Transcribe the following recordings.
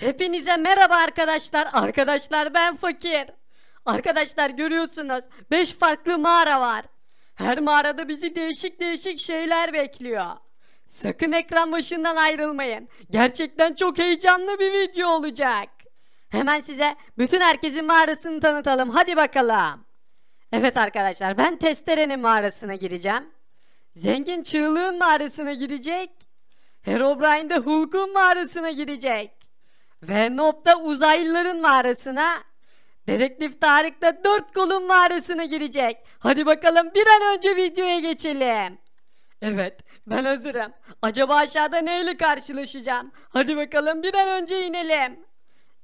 Hepinize merhaba arkadaşlar. Arkadaşlar ben fakir. Arkadaşlar görüyorsunuz beş farklı mağara var. Her mağarada bizi değişik değişik şeyler bekliyor. Sakın ekran başından ayrılmayın. Gerçekten çok heyecanlı bir video olacak. Hemen size bütün herkesin mağarasını tanıtalım. Hadi bakalım. Evet arkadaşlar ben Testere'nin mağarasına gireceğim. Zengin Çığlığın mağarasına girecek. Herobrine de Hulk'un mağarasına girecek. Ve Nop'ta uzaylıların mağarasına Dedektif Tarık da dört kolun mağarasına girecek. Hadi bakalım bir an önce videoya geçelim. Evet ben hazırım. Acaba aşağıda neyle karşılaşacağım? Hadi bakalım bir an önce inelim.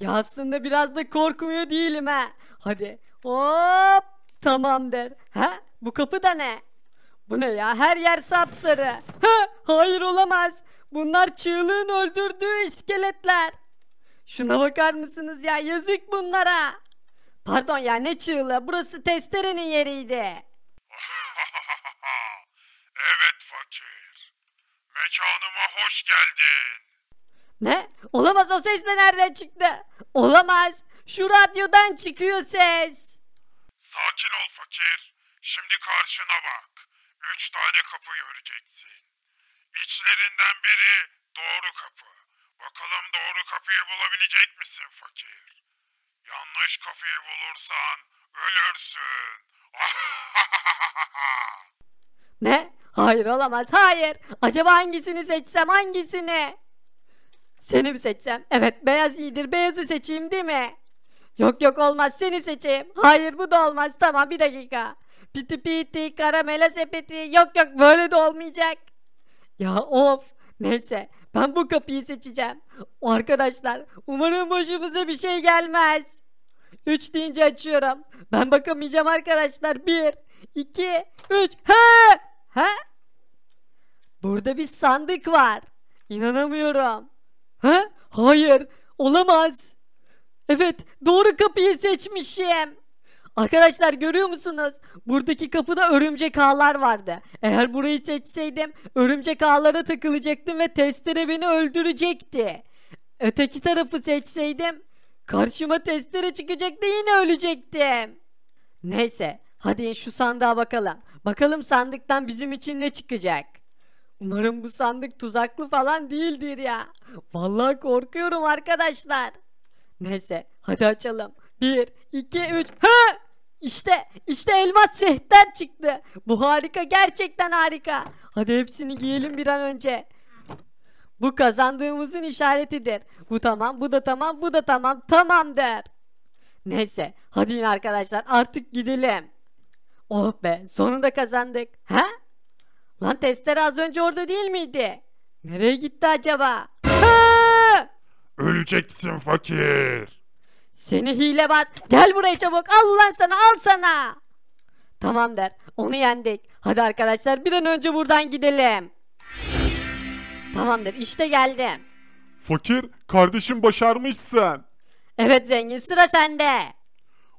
Ya aslında biraz da korkmuyor değilim ha. Hadi hop tamamdır. Ha bu kapı da ne? Bu ne ya her yer sapsarı. Ha hayır olamaz. Bunlar çığlığın öldürdüğü iskeletler. Şuna bakar mısınız ya yazık bunlara. Pardon ya ne çığlığı burası testerenin yeriydi. evet fakir. Mekanıma hoş geldin. Ne? Olamaz o ses de nereden çıktı? Olamaz. Şu radyodan çıkıyor ses. Sakin ol fakir. Şimdi karşına bak. Üç tane kapı göreceksin. İçlerinden biri doğru kapı. Bakalım doğru kapıyı bulabilecek misin fakir? Yanlış kapıyı bulursan ölürsün. ne? Hayır olamaz. Hayır. Acaba hangisini seçsem hangisini? Seni mi seçsem? Evet beyaz iyidir. Beyazı seçeyim değil mi? Yok yok olmaz seni seçeyim. Hayır bu da olmaz. Tamam bir dakika. Piti piti karamela sepeti. Yok yok böyle de olmayacak. Ya of. Neyse ben bu kapıyı seçeceğim. Arkadaşlar umarım başımıza bir şey gelmez. 3 deyince açıyorum. Ben bakamayacağım arkadaşlar. 1, 2, 3. He! ha? Burada bir sandık var. İnanamıyorum. Ha? Hayır. Olamaz. Evet doğru kapıyı seçmişim. Arkadaşlar görüyor musunuz? Buradaki kapıda örümcek ağlar vardı. Eğer burayı seçseydim örümcek ağlara takılacaktım ve testere beni öldürecekti. Öteki tarafı seçseydim karşıma testere çıkacaktı yine ölecektim. Neyse hadi şu sandığa bakalım. Bakalım sandıktan bizim için ne çıkacak? Umarım bu sandık tuzaklı falan değildir ya. Vallahi korkuyorum arkadaşlar. Neyse hadi açalım. 1, 2, 3. Ha! İşte, işte elmas sehten çıktı. Bu harika, gerçekten harika. Hadi hepsini giyelim bir an önce. Bu kazandığımızın işaretidir. Bu tamam, bu da tamam, bu da tamam, tamamdır. der. Neyse, hadi yine arkadaşlar artık gidelim. Oh be, sonunda kazandık. ha? Lan testere az önce orada değil miydi? Nereye gitti acaba? Ha! Öleceksin fakir. Seni hilebaz. Gel buraya çabuk. Al lan sana al sana. Tamam der. Onu yendik. Hadi arkadaşlar bir an önce buradan gidelim. Tamamdır işte geldim. Fakir kardeşim başarmışsın. Evet zengin sıra sende.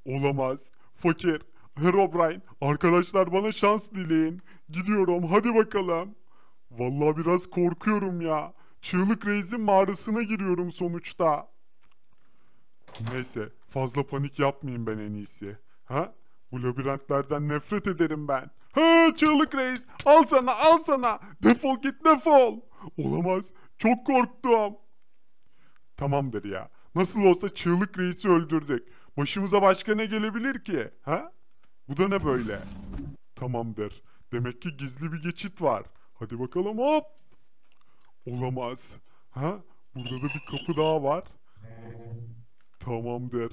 Olamaz. Fakir. Herobrine arkadaşlar bana şans dileyin. Gidiyorum hadi bakalım. Vallahi biraz korkuyorum ya. Çığlık Reis'in mağarasına giriyorum sonuçta. Neyse fazla panik yapmayayım ben en iyisi. Ha? Bu labirentlerden nefret ederim ben. Ha çığlık reis al sana al sana defol git defol. Olamaz çok korktum. Tamamdır ya nasıl olsa çığlık reisi öldürdük. Başımıza başka ne gelebilir ki? Ha? Bu da ne böyle? Tamamdır. Demek ki gizli bir geçit var. Hadi bakalım hop. Olamaz. Ha? Burada da bir kapı daha var. Tamam der.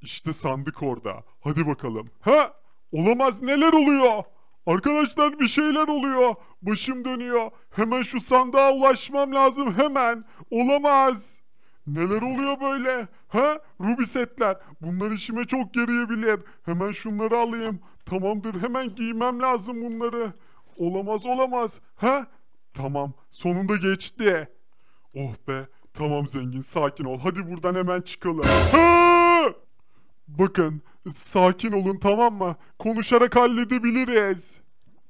İşte sandık orada. Hadi bakalım. Ha? Olamaz neler oluyor? Arkadaşlar bir şeyler oluyor. Başım dönüyor. Hemen şu sandığa ulaşmam lazım hemen. Olamaz. Neler oluyor böyle? Ha? Ruby setler. Bunlar işime çok yarayabilir. Hemen şunları alayım. Tamamdır hemen giymem lazım bunları. Olamaz olamaz. Ha? Tamam sonunda geçti. Oh be Tamam zengin sakin ol. Hadi buradan hemen çıkalım. Bakın sakin olun tamam mı? Konuşarak halledebiliriz.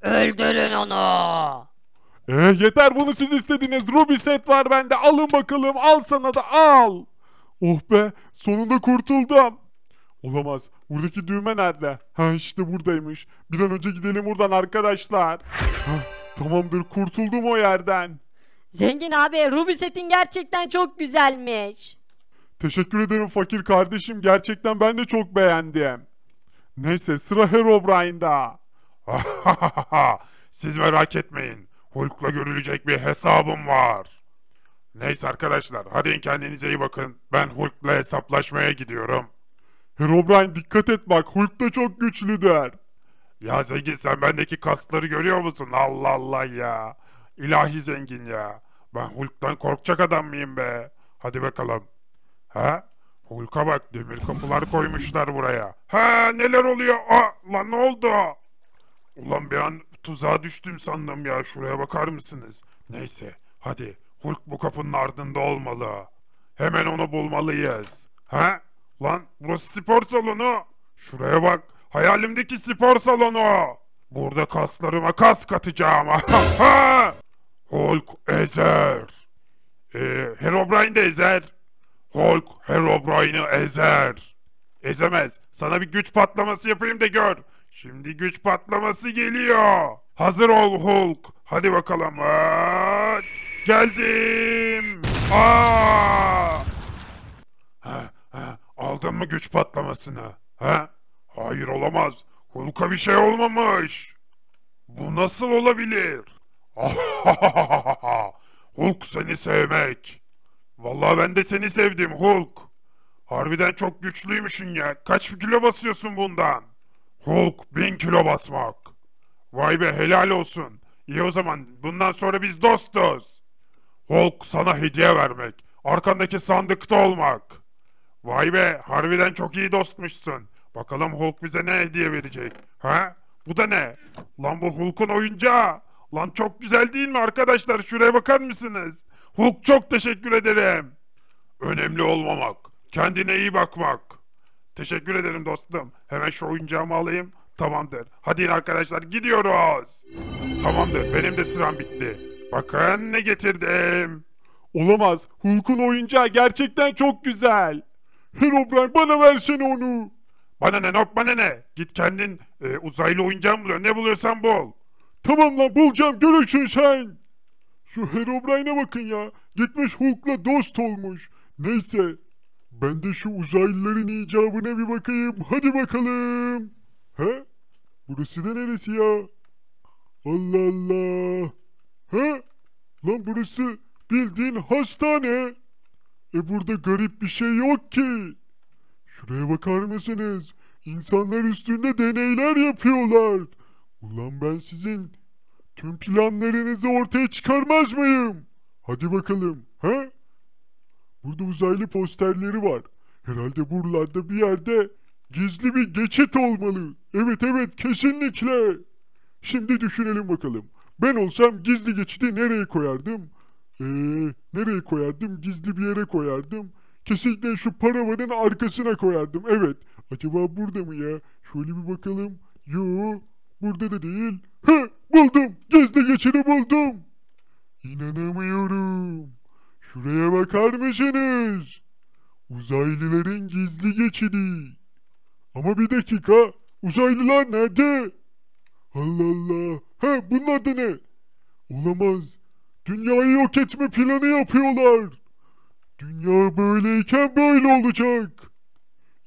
Öldürün onu. Ee, yeter bunu siz istediniz. Ruby set var bende. Alın bakalım. Al sana da al. Oh be sonunda kurtuldum. Olamaz. Buradaki düğme nerede? Ha işte buradaymış. Bir an önce gidelim buradan arkadaşlar. Ha, tamamdır kurtuldum o yerden. Zengin abi Ruby setin gerçekten çok güzelmiş. Teşekkür ederim fakir kardeşim. Gerçekten ben de çok beğendim. Neyse sıra Herobrine'da. Siz merak etmeyin. Hulk'la görülecek bir hesabım var. Neyse arkadaşlar hadi kendinize iyi bakın. Ben Hulk'la hesaplaşmaya gidiyorum. Herobrine dikkat et bak Hulk da çok güçlüdür. Ya Zengin sen bendeki kasları görüyor musun? Allah Allah ya. İlahi zengin ya. Ben Hulk'tan korkacak adam mıyım be? Hadi bakalım. Ha? Hulk'a bak demir kapılar koymuşlar buraya. Ha neler oluyor? Aa, lan ne oldu? Ulan bir an tuzağa düştüm sandım ya. Şuraya bakar mısınız? Neyse hadi Hulk bu kapının ardında olmalı. Hemen onu bulmalıyız. Ha? Lan burası spor salonu. Şuraya bak. Hayalimdeki spor salonu. Burada kaslarıma kas katacağım. Hulk ezer. Ee, Herobrine de ezer. Hulk Herobrine'ı ezer. Ezemez. Sana bir güç patlaması yapayım da gör. Şimdi güç patlaması geliyor. Hazır ol Hulk. Hadi bakalım. Aa, geldim. Aa! Ha, ha, aldın mı güç patlamasını? Ha? Hayır olamaz. Hulk'a bir şey olmamış. Bu nasıl olabilir? Hulk seni sevmek. Vallahi ben de seni sevdim Hulk. Harbiden çok güçlüymüşsün ya. Kaç kilo basıyorsun bundan? Hulk bin kilo basmak. Vay be helal olsun. İyi o zaman bundan sonra biz dostuz. Hulk sana hediye vermek. Arkandaki sandıkta olmak. Vay be harbiden çok iyi dostmuşsun. Bakalım Hulk bize ne hediye verecek? Ha? Bu da ne? Lan bu Hulk'un oyuncağı. Lan çok güzel değil mi arkadaşlar? Şuraya bakar mısınız? Hulk çok teşekkür ederim. Önemli olmamak. Kendine iyi bakmak. Teşekkür ederim dostum. Hemen şu oyuncağımı alayım. Tamamdır. Hadi arkadaşlar gidiyoruz. Tamamdır benim de sıram bitti. Bakın ne getirdim. Olamaz. Hulk'un oyuncağı gerçekten çok güzel. Hello Brian bana versene onu. Bana ne nok bana ne. Git kendin e, uzaylı oyuncağı bul. Ne buluyorsan bul. Tamam lan bulacağım görürsün sen. Şu Herobrine'e bakın ya. Gitmiş Hulk'la dost olmuş. Neyse. Ben de şu uzaylıların icabına bir bakayım. Hadi bakalım. He? Burası da neresi ya? Allah Allah. He? Lan burası bildiğin hastane. E burada garip bir şey yok ki. Şuraya bakar mısınız? İnsanlar üstünde deneyler yapıyorlar. Ulan ben sizin tüm planlarınızı ortaya çıkarmaz mıyım? Hadi bakalım. He? Burada uzaylı posterleri var. Herhalde buralarda bir yerde gizli bir geçit olmalı. Evet evet kesinlikle. Şimdi düşünelim bakalım. Ben olsam gizli geçidi nereye koyardım? Ee, nereye koyardım? Gizli bir yere koyardım. Kesinlikle şu paravanın arkasına koyardım. Evet. Acaba burada mı ya? Şöyle bir bakalım. Yoo. Burada da değil. He buldum. gizli geçini buldum. İnanamıyorum. Şuraya bakar mısınız? Uzaylıların gizli geçidi. Ama bir dakika. Uzaylılar nerede? Allah Allah. He bunlar da ne? Olamaz. Dünyayı yok etme planı yapıyorlar. Dünya böyleyken böyle olacak.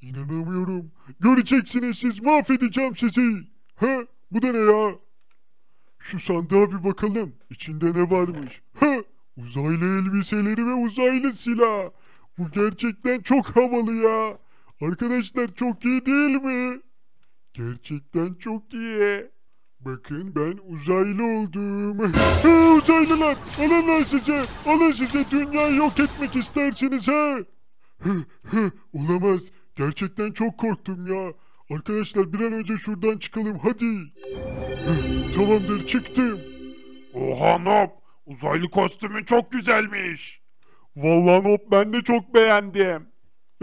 İnanamıyorum. Göreceksiniz siz mahvedeceğim sizi. He? Bu da ne ya? Şu sandığa bir bakalım. İçinde ne varmış? Ha! Uzaylı elbiseleri ve uzaylı silah. Bu gerçekten çok havalı ya. Arkadaşlar çok iyi değil mi? Gerçekten çok iyi. Bakın ben uzaylı oldum. ha, uzaylılar alın lan size. Alın size dünyayı yok etmek istersiniz ha. Olamaz. Gerçekten çok korktum ya. Arkadaşlar bir an önce şuradan çıkalım hadi. Tamamdır çıktım. Oha nop, uzaylı kostümün çok güzelmiş. Vallahi nop ben de çok beğendim.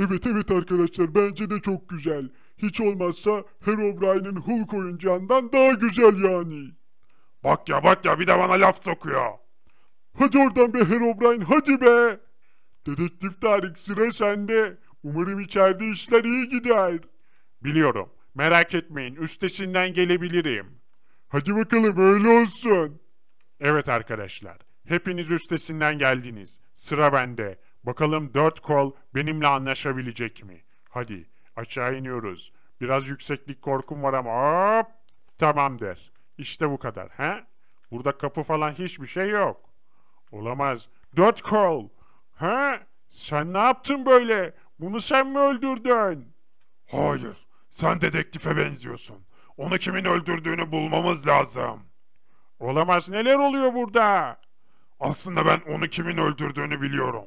Evet evet arkadaşlar bence de çok güzel. Hiç olmazsa Herobrine'in Hulk oyuncağından daha güzel yani. Bak ya bak ya bir de bana laf sokuyor. Hadi oradan be Herobrine hadi be. Dedektif Tarık sıra sende. Umarım içeride işler iyi gider. Biliyorum. Merak etmeyin. Üstesinden gelebilirim. Hadi bakalım öyle olsun. Evet arkadaşlar. Hepiniz üstesinden geldiniz. Sıra bende. Bakalım dört kol benimle anlaşabilecek mi? Hadi aşağı iniyoruz. Biraz yükseklik korkum var ama hop tamamdır. İşte bu kadar. He? Burada kapı falan hiçbir şey yok. Olamaz. Dört kol. He? Sen ne yaptın böyle? Bunu sen mi öldürdün? Hayır. Sen dedektife benziyorsun. Onu kimin öldürdüğünü bulmamız lazım. Olamaz neler oluyor burada? Aslında ben onu kimin öldürdüğünü biliyorum.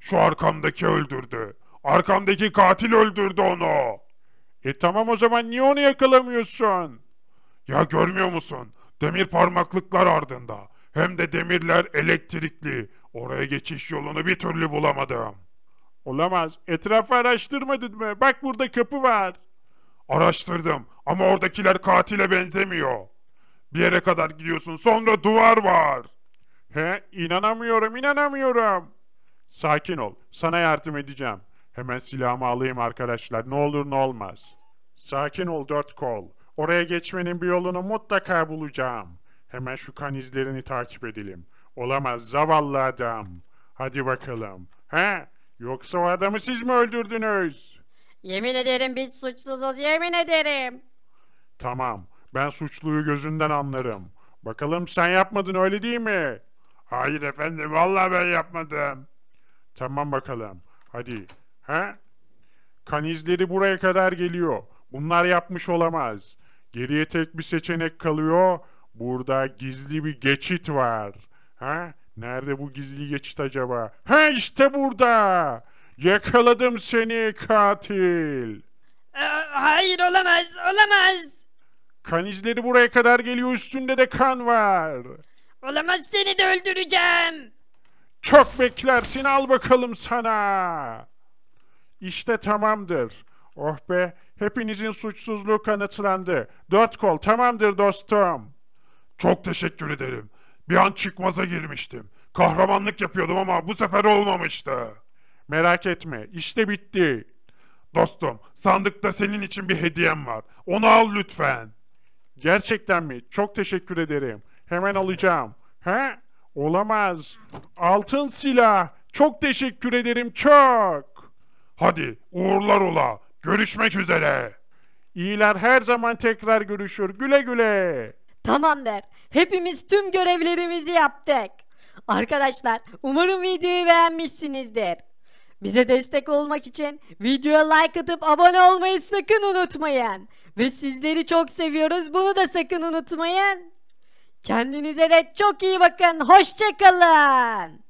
Şu arkamdaki öldürdü. Arkamdaki katil öldürdü onu. E tamam o zaman niye onu yakalamıyorsun? Ya görmüyor musun? Demir parmaklıklar ardında. Hem de demirler elektrikli. Oraya geçiş yolunu bir türlü bulamadım. Olamaz. Etrafı araştırmadın mı? Bak burada kapı var. Araştırdım ama oradakiler katile benzemiyor. Bir yere kadar gidiyorsun sonra duvar var. He inanamıyorum inanamıyorum. Sakin ol sana yardım edeceğim. Hemen silahımı alayım arkadaşlar ne olur ne olmaz. Sakin ol dört kol. Oraya geçmenin bir yolunu mutlaka bulacağım. Hemen şu kan izlerini takip edelim. Olamaz zavallı adam. Hadi bakalım. He? Yoksa o adamı siz mi öldürdünüz? Yemin ederim biz suçsuzuz yemin ederim. Tamam ben suçluyu gözünden anlarım. Bakalım sen yapmadın öyle değil mi? Hayır efendim vallahi ben yapmadım. Tamam bakalım. Hadi. He? Kan izleri buraya kadar geliyor. Bunlar yapmış olamaz. Geriye tek bir seçenek kalıyor. Burada gizli bir geçit var. Ha? Nerede bu gizli geçit acaba? Ha işte burada. Yakaladım seni katil. Ee, hayır olamaz, olamaz. Kan izleri buraya kadar geliyor üstünde de kan var. Olamaz seni de öldüreceğim. Çok beklersin al bakalım sana. İşte tamamdır. Oh be hepinizin suçsuzluğu kanıtlandı. Dört kol tamamdır dostum. Çok teşekkür ederim. Bir an çıkmaza girmiştim. Kahramanlık yapıyordum ama bu sefer olmamıştı. Merak etme işte bitti. Dostum sandıkta senin için bir hediyem var. Onu al lütfen. Gerçekten mi? Çok teşekkür ederim. Hemen alacağım. He? Olamaz. Altın silah. Çok teşekkür ederim çok. Hadi uğurlar ola. Görüşmek üzere. İyiler her zaman tekrar görüşür. Güle güle. Tamamdır. Hepimiz tüm görevlerimizi yaptık. Arkadaşlar umarım videoyu beğenmişsinizdir. Bize destek olmak için videoya like atıp abone olmayı sakın unutmayın. Ve sizleri çok seviyoruz bunu da sakın unutmayın. Kendinize de çok iyi bakın. Hoşçakalın.